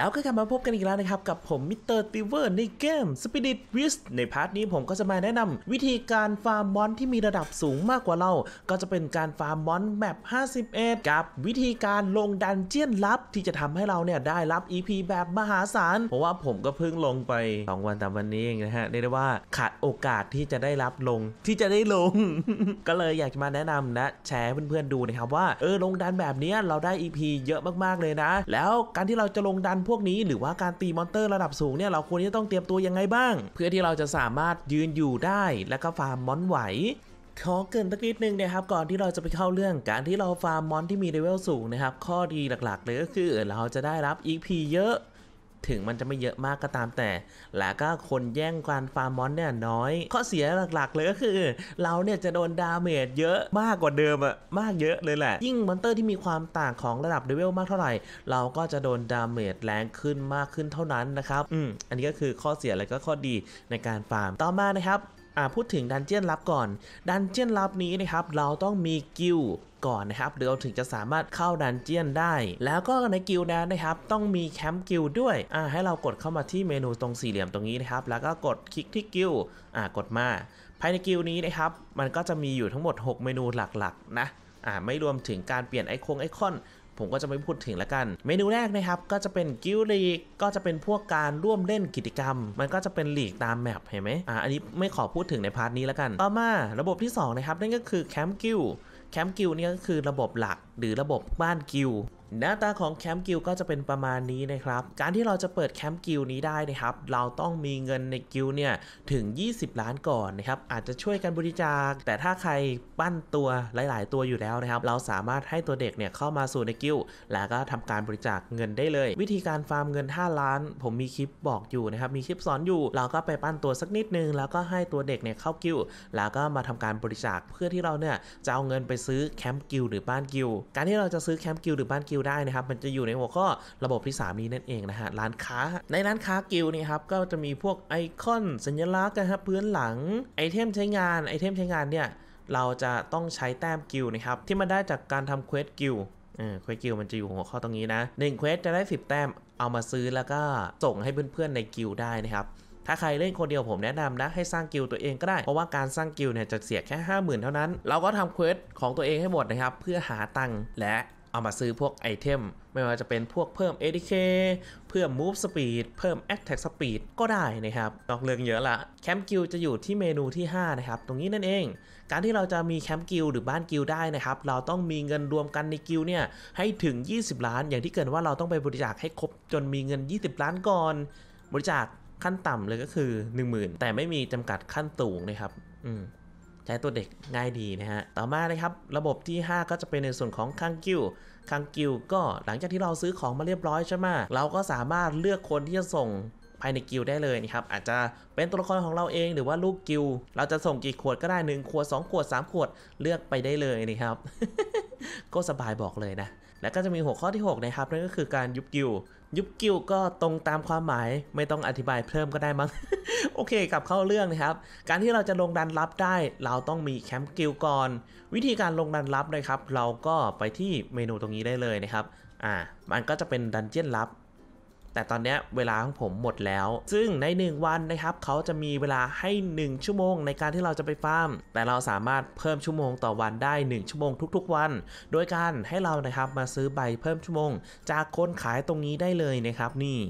แล้วก็กลับมาพบกันอีกแล้วนะครับ กับผมมิสเตอร์ติเวอร์ในเกม Spirit w i s ในพาร์ทนี้ผมก็จะมาแนะนำวิธีการฟาร์มบอนที่มีระดับสูงมากกว่าเรา ก็จะเป็นการฟาร์มบอนแบบ51 กับ วิธีการลงดันเจียนลับที่จะทำให้เราเนี่ยได้รับ EP แบบมหาศาล เพราะว่าผมก็เพิ่งลงไป 2 วันตามวันนี้เองนะฮะเรียกได้ว่าขาดโอกาสที่จะได้รับลงที่จะได้ลง ก็เลยอยากจะมาแนะนำนะแชร์เพื่อนๆดูนะครับว่าเออลงดันแบบนี้เราได้ EP เยอะมากๆเลยนะ แล้วการที่เราจะลงดันพพวกนี้หรือว่าการตีมอนเตอร์ระดับสูงเนี่ยเราควรจะต้องเตรียมตัวยังไงบ้าง เพื่อที่เราจะสามารถยืนอยู่ได้และก็ฟาร์มมอนไหว ขอเกินสักนิดนึงนะครับก่อนที่เราจะไปเข้าเรื่องการที่เราฟาร์มมอนที่มีเลเวลสูงนะครับข้อดีหลักๆเลยก็คือเราจะได้รับ EP เยอะถึงมันจะไม่เยอะมากก็ตามแต่ แล้วก็คนแย่งการฟาร์มมอน เนี่ยน้อย ข้อเสียหลักๆ เลยก็คือ เราเนี่ย จะโดนดาเมจเยอะมากกว่าเดิมอะมากเยอะเลยแหละ ยิ่งมอนเตอร์ที่มีความต่างของระดับเลเวลมากเท่าไหร่ เราก็จะโดนดาเมจแรงขึ้นมากขึ้นเท่านั้นนะครับ อืม อันนี้ก็คือข้อเสียแล้วก็ข้อดีในการฟาร์ม ต่อมานะครับอ่าพูดถึงดันเจียนลับก่อน ดันเจียนลับนี้นะครับเราต้องมีกิลก่อนนะครับเราถึงจะสามารถเข้าดันเจียนได้ แล้วก็ในกิลนั้นนะครับต้องมีแคมป์กิลด้วยอ่าให้เรากดเข้ามาที่เมนูตรงสี่เหลี่ยมตรงนี้นะครับแล้วก็กดคลิกที่กิลอ่ากดมา ภายในกิลนี้นะครับมันก็จะมีอยู่ทั้งหมด 6 เมนูหลัก ๆ นะอ่าไม่รวมถึงการเปลี่ยนไอคงไอคอนผมก็จะไม่พูดถึงแล้วกัน เมนูแรกนะครับก็จะเป็นกิลลีก ก็จะเป็นพวกการร่วมเล่นกิจกรรม มันก็จะเป็นหลีกตามแมปเห็นไหมอ่าอันนี้ไม่ขอพูดถึงในพาร์ทนี้แล้วกัน ต่อมาระบบที่2นะครับนั่นก็คือแคมป์กิลแคมป์กิลนี่ก็คือระบบหลักหรือระบบบ้านกิลหน้าตาของแคมป์กิลก็จะเป็นประมาณนี้นะครับ การที่เราจะเปิดแคมป์กิลนี้ได้นะครับ เราต้องมีเงินในกิลเนี่ยถึง 20 ล้านก่อนนะครับ อาจจะช่วยกันบริจาค แต่ถ้าใครปั้นตัวหลาย ๆ ตัวอยู่แล้วนะครับ เราสามารถให้ตัวเด็กเนี่ยเข้ามาสู่ในกิลแล้วก็ทำการบริจาคเงินได้เลย วิธีการฟาร์มเงิน 5 ล้าน ผมมีคลิปบอกอยู่นะครับ มีคลิปสอนอยู่ เราก็ไปปั้นตัวสักนิดนึง แล้วก็ให้ตัวเด็กเนี่ยเข้ากิลแล้วก็มาทำการบริจาคเพื่อที่เราเนี่ยจะเอาเงินไปซื้อแคมป์กิลหรือบ้านกิลการที่เราจะซื้อแคมป์กิลหรือบ้านกิลลได้นะครับ มันจะอยู่ในหัวข้อระบบ ที่ 3 นี้นั่นเองนะฮะร้านค้า ในร้านค้ากิลนี่ครับก็จะมีพวกไอคอนสัญลักษณ์นะครับพื้นหลังไอเทมใช้งานไอเทมใช้งานเนี่ยเราจะต้องใช้แต้มกิลนะครับที่มาได้จากการทำเควสกิลเควสกิลมันจะอยู่หัวข้อตรงนี้ นะ1เควสจะได้10แต้มเอามาซื้อ แล้วก็ส่งให้เพื่อนๆในกิลได้ นะครับ ถ้าใครเล่นคนเดียวผมแนะนำนะให้สร้างกิลตัวเองก็ได้เพราะว่าการ สร้างกิลเนี่ยจะเสียแค่ 50,000เท่านั้นเราก็ทำเควสของตัวเองให้หมดนะครับเพื่อหาตังค์และเอามาซื้อพวกไอเทมไม่ว่าจะเป็นพวกเพิ่ม ADK เพิ่ม Move Speed เพิ่ม Attack Speed ก็ได้นะครับนอกเรื่องเยอะละแคมป์กิลจะอยู่ที่เมนูที่ 5 นะครับ ตรงนี้นั่นเอง การที่เราจะมีแคมป์กิล หรือบ้านกิลได้นะครับ เราต้องมีเงินรวมกันในกิลเนี่ยให้ถึง 20 ล้านอย่างที่เกินว่าเราต้องไปบริจาคให้ครบจนมีเงิน 20 ล้านก่อน บริจาคขั้นต่ำเลยก็คือ 10,000 แต่ไม่มีจำกัดขั้นสูงนะครับอืมช้ตัวเด็กง่ายดีนะฮะต่อมานะครับระบบที่ 5 ก็จะเป็นในส่วนของคังกิวคังกิวก็หลังจากที่เราซื้อของมาเรียบร้อยใช่ไหมเราก็สามารถเลือกคนที่จะส่งภายในกิวได้เลยนะครับ อาจจะเป็นตัวละครของเราเองหรือว่าลูกกิวเราจะส่งกี่ขวดก็ได้1ขวด 2 ขวด 3 ขวดเลือกไปได้เลยนะครับ ก็สบายบอกเลยนะแล้วก็จะมีหัวข้อที่ 6 นะครับนั่นก็คือการยุบกิวยุบกิ้วก็ตรงตามความหมายไม่ต้องอธิบายเพิ่มก็ได้ มั้ง โอเค กลับเข้าเรื่องนะครับ การที่เราจะลงดันลับได้เราต้องมีแคมป์กิ้วก่อน วิธีการลงดันลับนะครับ เราก็ไปที่เมนูตรงนี้ได้เลยนะครับ อ่า มัน ก็จะเป็นดันเจี้ยนลับแต่ตอนนี้เวลาของผมหมดแล้ว ซึ่งใน 1 วันนะครับเขาจะมีเวลาให้ 1 ชั่วโมงในการที่เราจะไปฟาร์ม แต่เราสามารถเพิ่มชั่วโมงต่อวันได้ 1 ชั่วโมงทุก ๆ วัน โดยการให้เรานะครับ มาซื้อใบเพิ่มชั่วโมง จากคนขายตรงนี้ได้เลยนะครับ นี่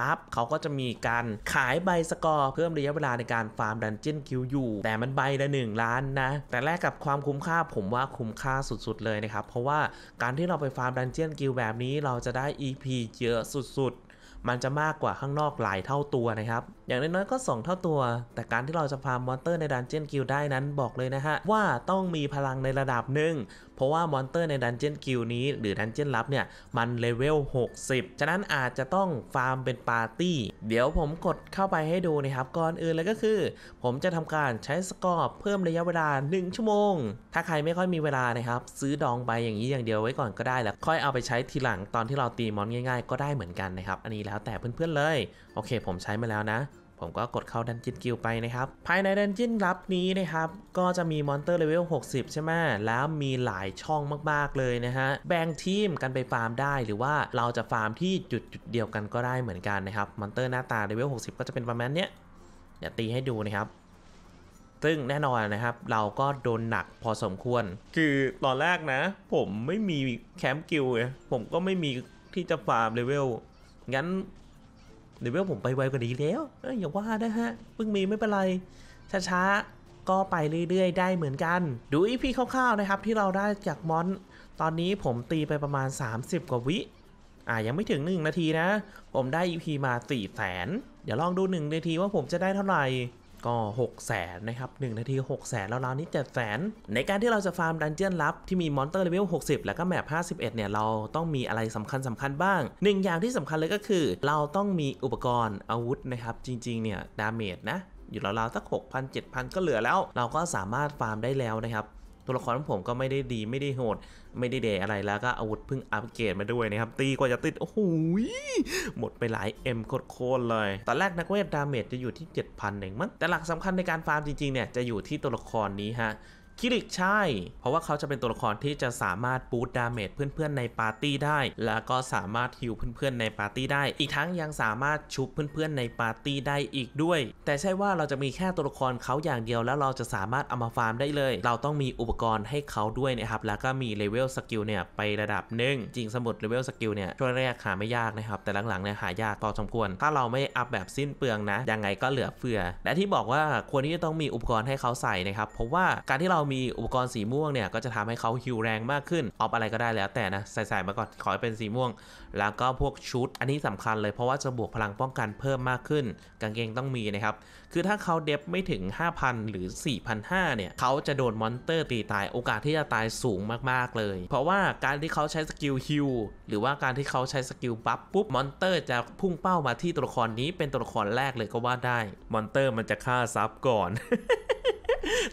ปั๊บเขาก็จะมีการขายใบสกอร์ เพิ่มระยะเวลาในการฟาร์มดันเจียนคิวอยู่ แต่มันใบละ1ล้านนะ แต่แลกกับความคุ้มค่าผมว่าคุ้มค่าสุดๆเลยนะครับ เพราะว่าการที่เราไปฟาร์มดันเจียนคิวแบบนี้ เราจะได้ EP เยอะสุด ๆมันจะมากกว่าข้างนอกหลายเท่าตัวนะครับอย่างน้อยๆก็ 2 เท่าตัว แต่การที่เราจะฟาร์มมอนเตอร์ในดันเจียนกิลได้นั้นบอกเลยนะฮะว่าต้องมีพลังในระดับหนึ่ง เพราะว่ามอนเตอร์ในดันเจียนกิลนี้หรือดันเจียนลับเนี่ย มันเลเวล60 ฉะนั้นอาจจะต้องฟาร์มเป็นปาร์ตี้ เดี๋ยวผมกดเข้าไปให้ดูนะครับก่อนอื่นเลยก็คือ ผมจะทำการใช้สกอร์เพิ่มระยะเวลา 1 ชั่วโมง ถ้าใครไม่ค่อยมีเวลานะครับซื้อดองไปอย่างนี้อย่างเดียวไว้ก่อนก็ได้แล้ว ค่อยเอาไปใช้ทีหลังตอนที่เราตีมอนง่ายๆก็ได้เหมือนกันนะครับอันนี้แล้วแต่เพื่อนๆเลยโอเคผมใช้มาแล้วนะผม ก็กดเข้าดันจินกิลไป นะครับ ภายในดันจินลับนี้นะครับ ก็จะมีมอนเตอร์เลเวล 60 ใช่ไหมแล้วมีหลายช่องมาก ๆ เลยนะฮะแบ่งทีม กันไปฟาร์มได้ หรือว่าเราจะฟาร์มที่จุดจุดเดียวกันก็ได้เหมือนกันนะครับมอนเตอร์หน้าตาเลเวล 60 ก็จะเป็นประมาณเนี้ยเดี๋ยวตีให้ดู นะครับ ซึ่งแน่นอน นะครับเราก็โดนหนักพอสมควร คือตอนแรกนะผมไม่มีแคมป์กิลผมก็ไม่มีที่จะฟาร์มเลเวลงั้นเวเวลผมไปไวกว่านี้แล้วอย่าว่านะฮะเพิ่งมีไม่เป็นไรช้าๆ ก็ไปเรื่อยๆ ได้เหมือนกัน ดูอีพีคร่าวๆนะครับ ที่เราได้จากมอน ตอนนี้ผมตีไปประมาณ 30 กว่าวิ อ่ายังไม่ถึง 1 นาทีนะ ผมได้อีพีมา4 0 0แสนเดี๋ยวลองดู 1 นาทีว่าผมจะได้เท่าไหร่ก็6แสนนะครับ 1 นาที6แสนแล้วราวนี้7แสนในการที่เราจะฟาร์มดันเจียนลับที่มีมอนเตอร์เลเวล60 แล้วก็แมป51 เนี่ย เราต้องมีอะไรสำคัญสำคัญบ้างหนึ่งอย่างที่สำคัญเลยก็คือ เราต้องมีอุปกรณ์อาวุธ นะครับ จริงๆ เนี่ย ดาเมจนะ อยู่ราวๆสัก6,000 7,000 ก็เหลือแล้ว เราก็สามารถฟาร์มได้แล้วนะครับตัวละครของผมก็ไม่ได้ดีไม่ได้โหดไม่ได้เดอะไรแล้วก็อาวุธเพิ่งอัปเกรดมาด้วยนะครับ ตีกว่าจะติดโอ้โหหมดไปหลาย M โคตรเลยตอนแรกนักเวทดาเมจจะอยู่ที่ 7,000เองมั้งแต่หลักสำคัญในการฟาร์มจริง ๆ เนี่ยจะอยู่ที่ตัวละครนี้ฮะคิริกใช่ เพราะว่าเขาจะเป็นตัวละครที่จะสามารถบูตดาเมจเพื่อนๆในปาร์ตี้ได้ แล้วก็สามารถฮิวเพื่อนๆ ในปาร์ตี้ได้ อีกทั้งยังสามารถชุบเพื่อน ๆ ในปาร์ตี้ได้อีกด้วย แต่ใช่ว่าเราจะมีแค่ตัวละครเขาอย่างเดียว แล้วเราจะสามารถเอามาฟาร์มได้เลย เราต้องมีอุปกรณ์ให้เขาด้วยนะครับ แล้วก็มีเลเวลสกิลเนี่ยไประดับหนึ่ง จริงสมุดเลเวลสกิลเนี่ยช่วงแรกหาไม่ยากนะครับ แต่หลังๆเนี่ยหายากพอสมควร ถ้าเราไม่อัพแบบสิ้นเปลืองนะ ยังไงก็เหลือเฟือ และที่บอกว่าควรที่จะต้องมีอุปกรณ์ให้เขาใส่นะครับเพราะว่าการที่เรามีอุปกรณ์สีม่วงเนี่ยก็จะทำให้เขาฮิวแรงมากขึ้น ออฟอะไรก็ได้แล้วแต่นะ ใส่ ๆ มาก่อนขอให้เป็นสีม่วง แล้วก็พวกชุดอันนี้สำคัญเลยเพราะว่าจะบวกพลังป้องกันเพิ่มมากขึ้น กางเกงต้องมีนะครับ คือถ้าเขาเดบไม่ถึง 5,000 หรือ 4,500 เนี่ย เขาจะโดนมอนเตอร์ตีตายโอกาสที่จะตายสูงมาก ๆ เลย เพราะว่าการที่เขาใช้สกิลฮิวหรือว่าการที่เขาใช้สกิลบัฟปุ๊บมอนเตอร์จะพุ่งเป้ามาที่ตัวละครนี้ เป็นตัวละครแรกเลยก็ว่าได้ มอนเตอร์มันจะฆ่าซับก่อน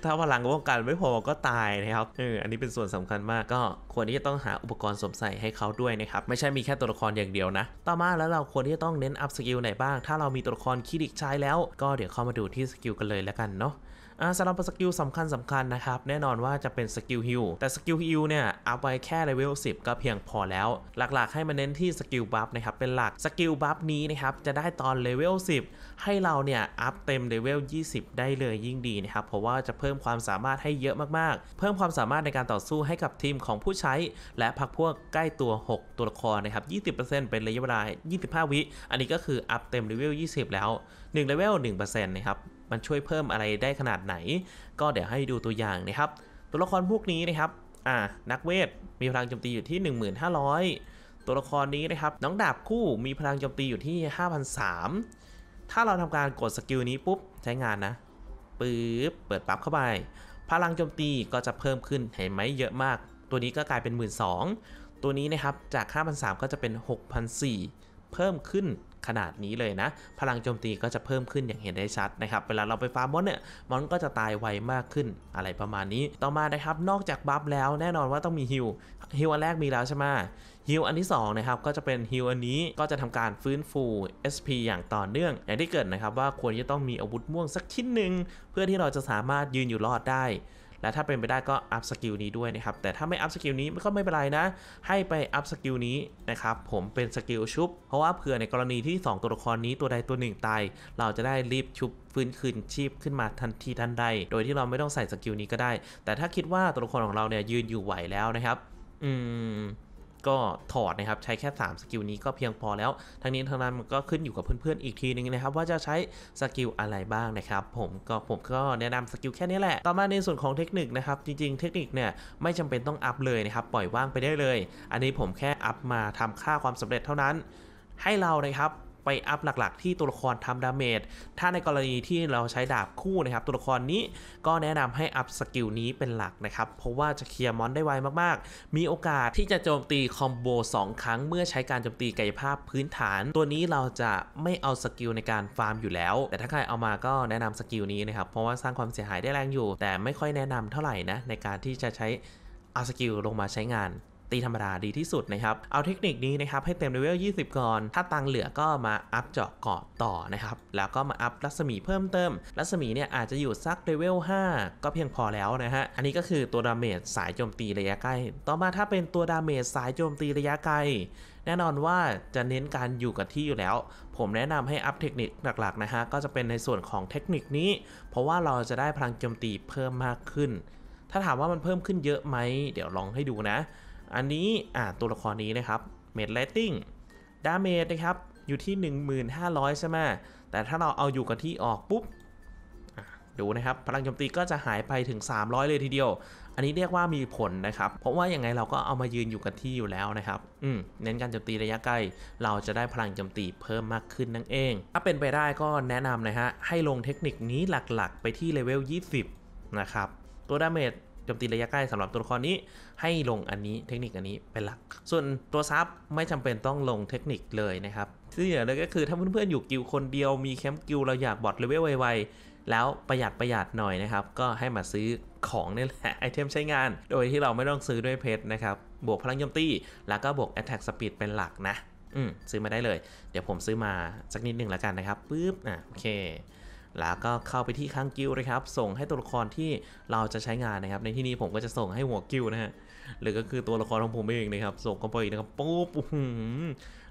ถ้าพลังป้องกันไม่พอก็ตายนะครับ เออ อันนี้เป็นส่วนสำคัญมากก็ควรที่จะต้องหาอุปกรณ์สวมใส่ให้เขาด้วยนะครับ ไม่ใช่มีแค่ตัวละครอย่างเดียวนะ ต่อมาแล้วเราควรที่จะต้องเน้นอัพสกิลไหนบ้าง ถ้าเรามีตัวละครคิดอิกใช้แล้ว ก็เดี๋ยวเข้ามาดูที่สกิลกันเลยแล้วกันเนาะอาสำหรับสกิลสำคัญสำคัญนะครับแน่นอนว่าจะเป็นสกิลฮิลแต่สกิลฮิลเนี่ยเอาไปแค่เลเวล10 ก็เพียงพอแล้ว หลักๆ ให้มันเน้นที่สกิลบัฟนะครับเป็นหลักสกิลบัฟนี้นะครับ จะได้ตอนเลเวล10 ให้เราเนี่ยอัพเต็มเลเวล20 ได้เลยยิ่งดีนะครับ เพราะว่าจะเพิ่มความสามารถให้เยอะมาก ๆ เพิ่มความสามารถในการต่อสู้ให้กับทีมของผู้ใช้ และพักพวกใกล้ตัว 6 ตัวละครนะครับ20%เป็นระยะเวลา25วิอันนี้ก็คืออัพเต็มเลเวล20 แล้ว1เลเวล1%นะครับมันช่วยเพิ่มอะไรได้ขนาดไหน ก็ เดี๋ยวให้ดูตัวอย่างนะครับ ตัวละครพวกนี้นะครับอ่านักเวทมีพลังโจมตีอยู่ที่1500ตัวละครนี้นะครับ น้องดาบคู่มีพลังโจมตีอยู่ที่5,003ถ้าเราทำการกดสกิลนี้ปุ๊บใช้งานนะปึ๊บเปิดปั๊บเข้าไปพลังโจมตีก็จะเพิ่มขึ้นเห็นไหมเยอะมาก ตัวนี้ก็กลายเป็น 1 2 0 0ตัวนี้นะครับจาก5,003ก็จะเป็น6,004เพิ่มขึ้นขนาดนี้เลยนะพลังโจมตีก็จะเพิ่มขึ้นอย่างเห็นได้ชัดนะครับ เวลาเราไปฟาร์มมอนเนี่ยมอนก็จะตายไวมากขึ้นอะไรประมาณนี้ต่อมานะครับ นอกจากบัฟแล้วแน่นอนว่าต้องมีฮิลฮิลอันแรกมีแล้วใช่ไหมฮิลอันที่2นะครับก็จะเป็นฮิลอันนี้ก็จะทำการฟื้นฟู SP อย่างต่อเนื่องอย่างที่เกิดนะครับว่าควรจะต้องมีอาวุธม่วงสักชิ้นหนึ่งเพื่อที่เราจะสามารถยืนอยู่รอดได้และถ้าเป็นไปได้ก็อัพสกิลนี้ด้วยนะครับ แต่ถ้าไม่อัพสกิลนี้ก็ไม่เป็นไรนะ ให้ไปอัพสกิลนี้นะครับ ผมเป็นสกิลชุบเพราะว่าเผื่อในกรณีที่2ตัวละครนี้ตัวใดตัวหนึ่งตาย เราจะได้รีบชุบฟื้นคืนชีพขึ้นมาทันทีทันใดโดยที่เราไม่ต้องใส่สกิลนี้ก็ได้ แต่ถ้าคิดว่าตัวละครของเราเนี่ยยืนอยู่ไหวแล้วนะครับ อืมก็ถอดนะครับ ใช้แค่3สกิลนี้ก็เพียงพอแล้ว ทั้งนี้ทั้งนั้นมันก็ขึ้นอยู่กับเพื่อนๆอีกทีนึงนะครับว่าจะใช้สกิลอะไรบ้างนะครับ ผมก็ผมก็แนะนำสกิลแค่นี้แหละ ต่อมาในส่วนของเทคนิคนะครับ จริงๆ เทคนิคเนี่ยไม่จำเป็นต้องอัพเลยนะครับ ปล่อยว่างไปได้เลย อันนี้ผมแค่อัพมาทำค่าความสำเร็จเท่านั้น ให้เรานะครับไปอัพหลัก ๆที่ตัวละครทำดาเมจ ถ้าในกรณีที่เราใช้ดาบคู่นะครับตัวละครนี้ก็แนะนำให้อัพสกิลนี้เป็นหลักนะครับ เพราะว่าจะเคลียร์มอน ได้ไวมากๆ มีโอกาสที่จะโจมตีคอมโบ2ครั้งเมื่อใช้การโจมตีกายภาพพื้นฐาน ตัวนี้เราจะไม่เอาสกิลในการฟาร์มอยู่แล้ว แต่ถ้าใครเอามาก็แนะนำสกิลนี้นะครับ เพราะว่าสร้างความเสียหายได้แรงอยู่ แต่ไม่ค่อยแนะนำเท่าไหร่นะในการที่จะใช้อาสกิลลงมาใช้งานตีธรรมดาดีที่สุดนะครับ เอาเทคนิคนี้นะครับให้เต็มเลเวล20 ก่อน ถ้าตังเหลือก็มาอัพเจาะเกาะต่อนะครับ แล้วก็มาอัพรัศมีเพิ่มเติม รัศมีเนี่ยอาจจะอยู่สักเลเวล5ก็เพียงพอแล้วนะฮะ อันนี้ก็คือตัวดาเมจสายโจมตีระยะใกล้ ต่อมาถ้าเป็นตัวดาเมจสายโจมตีระยะไกล แน่นอนว่าจะเน้นการอยู่กับที่อยู่แล้ว ผมแนะนำให้อัพเทคนิคหลักๆนะฮะ ก็จะเป็นในส่วนของเทคนิคนี้ เพราะว่าเราจะได้พลังโจมตีเพิ่มมากขึ้น ถ้าถามว่ามันเพิ่มขึ้นเยอะไหม เดี๋ยวลองให้ดูนะอันนี้ อ่า ตัวละครนี้ นะครับเมดไลติ้งดาเมจนะครับ อยู่ที่1500ใช่ไหมแต่ถ้าเราเอาอยู่กับที่ออกปุ๊บดูนะครับพลังโจมตีก็จะหายไปถึง 300 เลยทีเดียว อันนี้เรียกว่ามีผลนะครับเพราะว่าอย่างไงเราก็เอามายืนอยู่กับที่อยู่แล้ว นะครับเน้นการโจมตีระยะไกลเราจะได้พลังโจมตีเพิ่มมากขึ้นนั่นเอง ถ้าเป็นไปได้ก็แนะนำนะฮะให้ลงเทคนิคนี้หลักๆ ไปที่เลเวล20นะครับตัวดาเมจจมตีระยะใกล้สำหรับตัวละครนี้ให้ลงอันนี้เทคนิคอันนี้เป็นหลัก ส่วนตัวซับไม่จำเป็นต้องลงเทคนิคเลยนะครับที่เหลือเลยก็คือถ้าเพื่อนๆอยู่กิลคนเดียวมีแคมป์กิลเราอยากบอทเลเวลไวๆแล้วประหยัดประหยัดหน่อยนะครับ ก็ให้มาซื้อของนี่แหละไอเทมใช้งาน โดยที่เราไม่ต้องซื้อด้วยเพชรนะครับ บวกพลังโจมตีแล้วก็บวก Attack Speed เป็นหลักนะ อืมซื้อมาได้เลยเดี๋ยวผมซื้อมาสักนิดหนึ่งแล้วกันนะครับปุ๊บอ่ะโอเคแล้วก็เข้าไปที่ข้างกิ้วนะครับ ส่งให้ตัวละครที่เราจะใช้งานนะครับ ในที่นี้ผมก็จะส่งให้หัวกิ้วนะฮะ หรือก็คือตัวละครของผมเองนะครับ ส่งเข้าไปนะครับปุ๊บ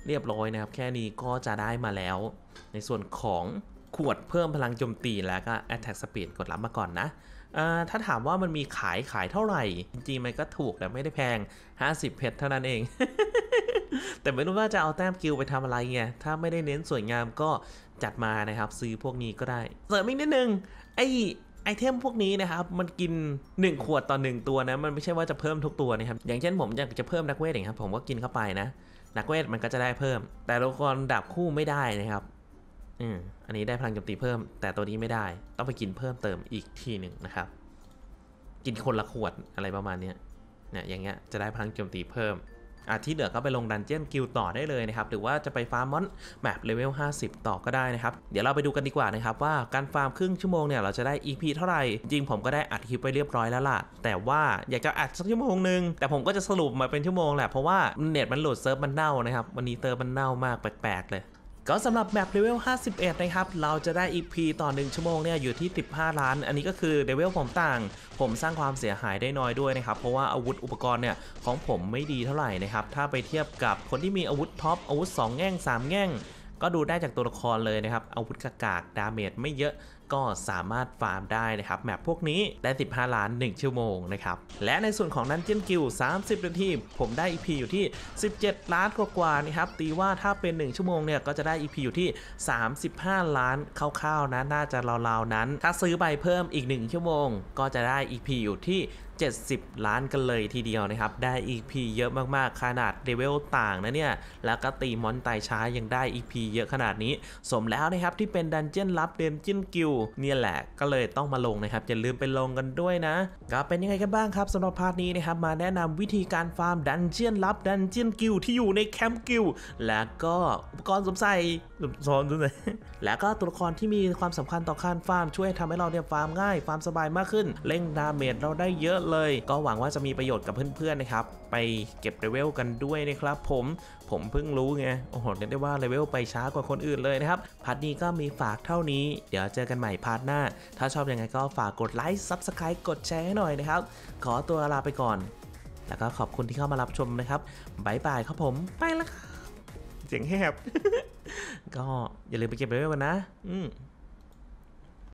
เรียบร้อยนะครับ แค่นี้ก็จะได้มาแล้ว ในส่วนของขวดเพิ่มพลังโจมตีแล้วก็ attack speed กดรับมาก่อนนะถ้าถามว่ามันมีขายขายเท่าไหร่จริงๆมันก็ถูกแต่ไม่ได้แพง50เพชรเท่านั้นเองแต่ไม่รู้ว่าจะเอาแต้มกิลไปทำอะไรไง ถ้าไม่ได้เน้นสวยงามก็จัดมานะครับ ซื้อพวกนี้ก็ได้เสริมอีกนิดนึงไอไอเทมพวกนี้นะครับ มันกิน 1 ขวดต่อ 1 ตัวนะ มันไม่ใช่ว่าจะเพิ่มทุกตัวนะครับอย่างเช่นผมอยากจะเพิ่มนักเวทอย่างครับผมก็กินเข้าไปนะนักเวทมันก็จะได้เพิ่ม แต่ตัวละครดับคู่ไม่ได้นะครับอืมอันนี้ได้พลังจมตีเพิ่ม แต่ตัวนี้ไม่ได้ต้องไปกินเพิ่มเติมอีกทีหนึ่งนะครับกินคนละขวดอะไรประมาณนี้เนี่ย อย่างเงี้ยจะได้พลังจมตีเพิ่มอาที่เหลือก็ไปลงดันเจียนกิลต่อได้เลยนะครับหรือว่าจะไปฟาร์มมอนแมปเลเวล 50 ต่อก็ได้นะครับ เดี๋ยวเราไปดูกันดีกว่านะครับ ว่าการฟาร์มครึ่งชั่วโมงเนี่ยเราจะได้ EP เท่าไหร่จริงผมก็ได้อัดคลิปไปเรียบร้อยแล้วล่ะ แต่ว่าอยากจะอัดสักชั่วโมงหนึ่งแต่ผมก็จะสรุปมาเป็นชั่วโมงแหละเพราะว่าเน็ตมันโหลดเซิร์ฟมันเน่านะครับวันนี้เซิร์ฟมันเน่ามากแปลกๆเลยก็สำหรับแมปเลเวล 51 นะครับ เราจะได้ EP ต่อ 1 ชั่วโมงเนี่ยอยู่ที่ 15 ล้าน อันนี้ก็คือเลเวลผมต่าง ผมสร้างความเสียหายได้น้อยด้วยนะครับ เพราะว่าอาวุธอุปกรณ์เนี่ย ของผมไม่ดีเท่าไหร่นะครับ ถ้าไปเทียบกับคนที่มีอาวุธท็อป อาวุธ 2 แง่ง3แง่งก็ดูได้จากตัวละครเลยนะครับอาวุธกากากดาเมจไม่เยอะ ก็สามารถฟาร์มได้นะครับ แมปพวกนี้ได้15ล้าน1ชั่วโมงนะครับ และในส่วนของนันเจนกิล30นาที ผมได้ EP อยู่ที่ 17 ล้านกว่าานะครับ ตีว่าถ้าเป็น1ชั่วโมงเนี่ยก็จะได้ EP อยู่ที่35 ล้านคร่าวๆนะ น่าจะราวๆ นั้น ถ้าซื้อไปเพิ่มอีก 1 ชั่วโมง ก็จะได้ EP อยู่ที่70ล้านกันเลยทีเดียวนะครับ ได้ EP เยอะมากๆ ขนาดเดเวลต่างนะเนี่ย แล้วก็ตีมอนตายช้ายังได้ EP เยอะขนาดนี้ สมแล้วนะครับ ที่เป็นดันเจี้ยนลับเดมจิ้นกิลเนี่ยแหละ ก็เลยต้องมาลงนะครับ อย่าลืมไปลงกันด้วยนะก็เป็นยังไงกันบ้างครับสำหรับพาร์ทนี้นะครับ มาแนะนำวิธีการฟาร์มดันเจี้ยนลับดันเจี้ยนกิลที่อยู่ในแคมป์กิลและก็อุปกรณ์สมใส่สมสม้วยแล้วก็ตัวละครที่มีความสำคัญต่อการฟาร์มช่วยทำให้เราเนี่ยฟาร์มง่ายฟาร์มสบายมากขึ้นเร่งดาเมจเราได้เยอะเลย ก็หวังว่าจะมีประโยชน์กับเพื่อน ๆ นะครับ ไปเก็บเลเวล กันด้วยนะครับ ผมผมเพิ่งรู้ ไงโอ้โหเรียกได้ว่าเลเวลไปช้ากว่าคนอื่นเลย นะครับพาร์ทนี้ก็มีฝากเท่านี้ เดี๋ยวเจอกันใหม่พาร์ทหน้า ถ้าชอบยังไงก็ฝาก กดไลค์ซับสไครป์กดแชร์ให้หน่อย นะครับ ขอตัวลาไปก่อน แล้วก็ ขอบคุณที่เข้ามารับชมนะครับบายบายครับผมไปแล้วเสียงแหบก็อย่าลืมไปเก็บเลเวลกันนะอืม